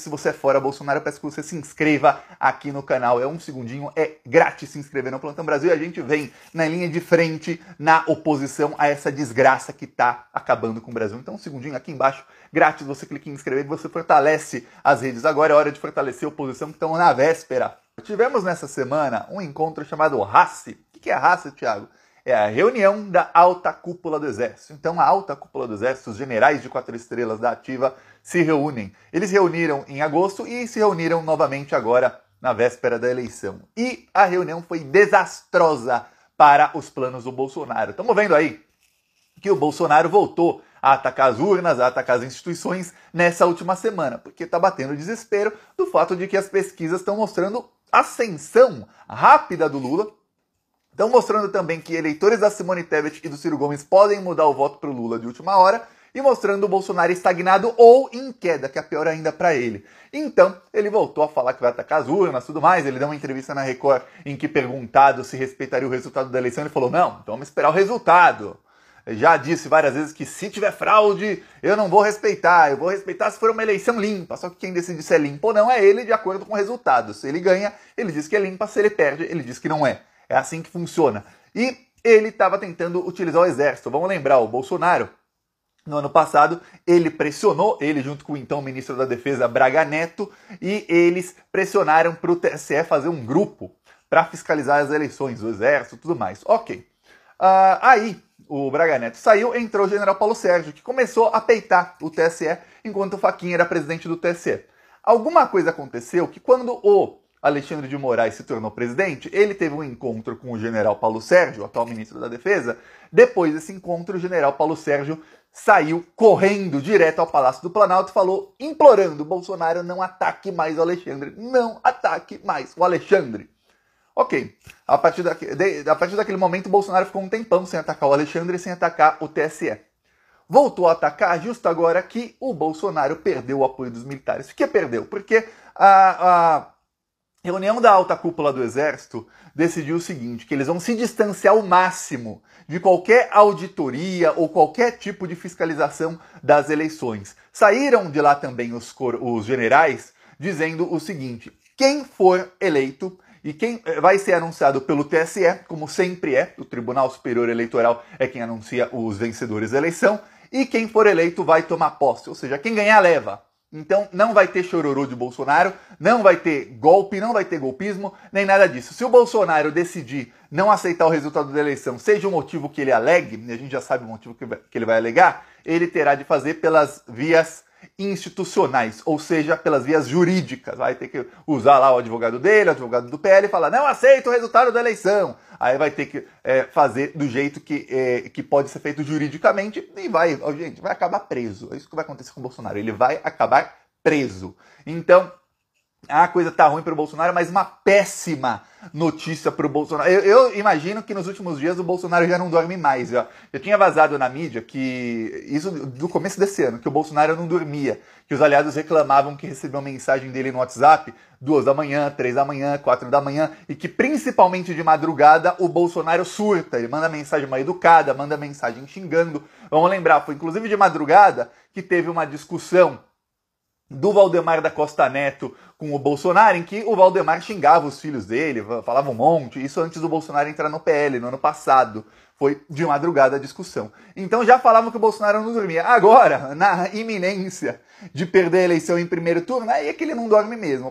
se você é fora Bolsonaro, peço que você se inscreva aqui no canal. É um segundinho, é grátis se inscrever no Plantão Brasil. E a gente vem na linha de frente, na oposição a essa desgraça que está acabando com o Brasil. Então, um segundinho aqui embaixo, grátis, você clica em inscrever e você fortalece as redes. Agora é hora de fortalecer a oposição que estão na véspera. Tivemos nessa semana um encontro chamado Race. O que é Race, Thiago? é a reunião da alta cúpula do Exército. Então, a alta cúpula do Exército, os generais de quatro estrelas da Ativa, se reúnem. Eles reuniram em agosto e se reuniram novamente agora na véspera da eleição. E a reunião foi desastrosa para os planos do Bolsonaro. Estamos vendo aí que o Bolsonaro voltou a atacar as urnas, a atacar as instituições nessa última semana, porque está batendo desespero do fato de que as pesquisas estão mostrando ascensão rápida do Lula então, mostrando também que eleitores da Simone Tebet e do Ciro Gomes podem mudar o voto para o Lula de última hora e mostrando o Bolsonaro estagnado ou em queda, que é pior ainda para ele. Então, ele voltou a falar que vai atacar as urnas, tudo mais. Ele deu uma entrevista na Record em que perguntado se respeitaria o resultado da eleição, ele falou: "Não, vamos esperar o resultado". Já disse várias vezes que se tiver fraude, eu não vou respeitar, eu vou respeitar se for uma eleição limpa. Só que quem decide se é limpa ou não é ele, de acordo com o resultado. Se ele ganha, ele diz que é limpa, se ele perde, ele diz que não é. É assim que funciona. E ele estava tentando utilizar o exército. Vamos lembrar, o Bolsonaro, no ano passado, ele pressionou, ele junto com o então ministro da Defesa Braga Neto, e eles pressionaram para o TSE fazer um grupo para fiscalizar as eleições, o exército tudo mais. Ok. Uh, aí, o Braga Neto saiu, entrou o general Paulo Sérgio, que começou a peitar o TSE enquanto o Faquinha era presidente do TSE. Alguma coisa aconteceu que quando o Alexandre de Moraes se tornou presidente, ele teve um encontro com o general Paulo Sérgio, atual ministro da Defesa. Depois desse encontro, o general Paulo Sérgio saiu correndo direto ao Palácio do Planalto e falou, implorando: Bolsonaro, não ataque mais o Alexandre, não ataque mais o Alexandre. Ok, a partir, a partir daquele momento, Bolsonaro ficou um tempão sem atacar o Alexandre e sem atacar o TSE. Voltou a atacar justo agora que o Bolsonaro perdeu o apoio dos militares. Por que perdeu? Porque a, a reunião da alta cúpula do Exército decidiu o seguinte: que eles vão se distanciar ao máximo de qualquer auditoria ou qualquer tipo de fiscalização das eleições. Saíram de lá também os, os generais dizendo o seguinte: quem for eleito e quem eh, vai ser anunciado pelo TSE, como sempre é, o Tribunal Superior Eleitoral é quem anuncia os vencedores da eleição, e quem for eleito vai tomar posse, ou seja, quem ganhar leva. Então não vai ter chororô de Bolsonaro, não vai ter golpe, não vai ter golpismo, nem nada disso. Se o Bolsonaro decidir não aceitar o resultado da eleição, seja o motivo que ele alegue, e a gente já sabe o motivo que ele vai alegar, ele terá de fazer pelas vias institucionais, ou seja, pelas vias jurídicas. Vai ter que usar lá o advogado dele, o advogado do PL, e falar: não aceito o resultado da eleição. Aí vai ter que é, fazer do jeito que, é, que pode ser feito juridicamente e vai, gente, vai acabar preso. É isso que vai acontecer com o Bolsonaro. Ele vai acabar preso. Então, a coisa tá ruim para o Bolsonaro, mas uma péssima notícia para o Bolsonaro. Eu, eu, imagino que nos últimos dias o Bolsonaro já não dorme mais. Eu, eu tinha vazado na mídia que isso do começo desse ano, que o Bolsonaro não dormia, que os aliados reclamavam que recebeu mensagem dele no WhatsApp duas da manhã, três da manhã, quatro da manhã e que principalmente de madrugada o Bolsonaro surta. Ele manda mensagem mal educada, manda mensagem xingando. Vamos lembrar, foi inclusive de madrugada que teve uma discussão do Valdemar da Costa Neto com o Bolsonaro, em que o Valdemar xingava os filhos dele, falava um monte, isso antes do Bolsonaro entrar no PL, no ano passado. Foi de madrugada a discussão. Então já falavam que o Bolsonaro não dormia. Agora, na iminência de perder a eleição em primeiro turno, aí é que ele não dorme mesmo.